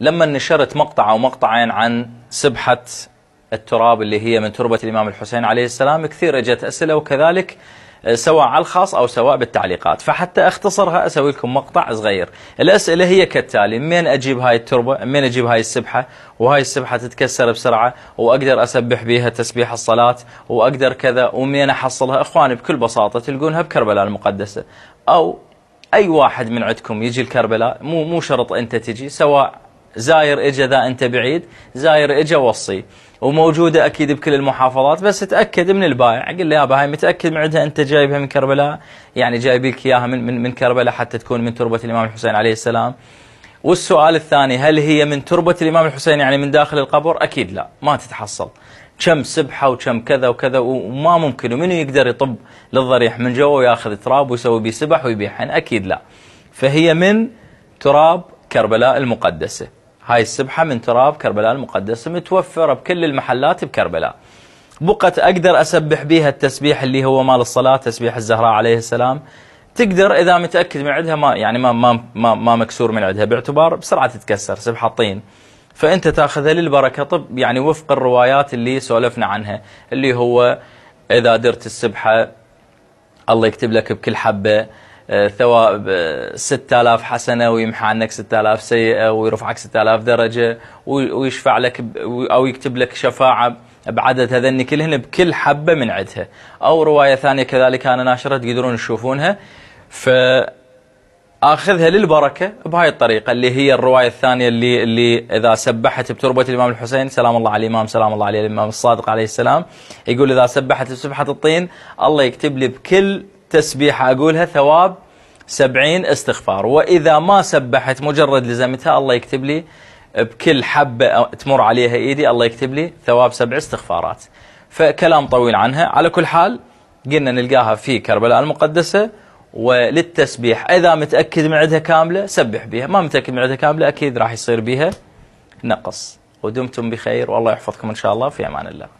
لما نشرت مقطع أو مقطعين عن سبحة التراب اللي هي من تربة الإمام الحسين عليه السلام كثير أجت أسئلة وكذلك آه، سواء على الخاص أو سواء بالتعليقات فحتى أختصرها أسوي لكم مقطع صغير الأسئلة هي كالتالي منين أجيب هاي التربة منين أجيب هاي السبحة وهاي السبحة تتكسر بسرعة وأقدر أسبح بها تسبيح الصلاة وأقدر كذا ومنين أحصلها إخواني بكل بساطة تلقونها بكربلاء المقدسة أو أي واحد من عندكم يجي الكربلاء مو مو شرط أنت تجي سواء زاير اجا ذا انت بعيد زاير اجا وصي وموجودة أكيد بكل المحافظات بس تأكد من البائع قل له يابا هاي متأكد من عندها أنت جايبها من كربلاء يعني جايبيك إياها من, من, من كربلاء حتى تكون من تربة الإمام الحسين عليه السلام والسؤال الثاني هل هي من تربة الإمام الحسين يعني من داخل القبر أكيد لا ما تتحصل كم سبحة وكم كذا وكذا وما ممكن ومنو يقدر يطب للضريح من جوا وياخذ تراب ويسوي بيه سبح ويبيحن أكيد لا فهي من تراب كربلاء المقدسه هاي السبحة من تراب كربلاء المقدسة متوفرة بكل المحلات بكربلاء بقت أقدر أسبح بها التسبيح اللي هو مال الصلاة تسبيح الزهراء عليه السلام تقدر إذا متأكد من عندها ما يعني ما ما ما, ما مكسور من عندها باعتبار بسرعة تتكسر سبحة طين فأنت تاخذها للبركة طب يعني وفق الروايات اللي سولفنا عنها اللي هو إذا درت السبحة الله يكتب لك بكل حبة ثواب 6000 آه، حسنه ويمحى عنك 6000 سيئه ويرفعك 6000 درجه ويشفع لك او يكتب لك شفاعه بعدد هذني كلهن بكل حبه من عندها او روايه ثانيه كذلك انا ناشرها تقدرون تشوفونها ف اخذها للبركه بهاي الطريقه اللي هي الروايه الثانيه اللي اللي اذا سبحت بتربه الامام الحسين سلام الله على الامام سلام الله عليه الامام الصادق عليه السلام يقول اذا سبحت بسبحه الطين الله يكتب لي بكل تسبيحة أقولها ثواب سبعين استغفار وإذا ما سبحت مجرد لزمتها الله يكتب لي بكل حبة تمر عليها إيدي الله يكتب لي ثواب سبع استغفارات فكلام طويل عنها على كل حال قلنا نلقاها في كربلاء المقدسة وللتسبيح إذا متأكد من عدها كاملة سبح بها ما متأكد من عدها كاملة أكيد راح يصير بها نقص ودمتم بخير والله يحفظكم إن شاء الله في أمان الله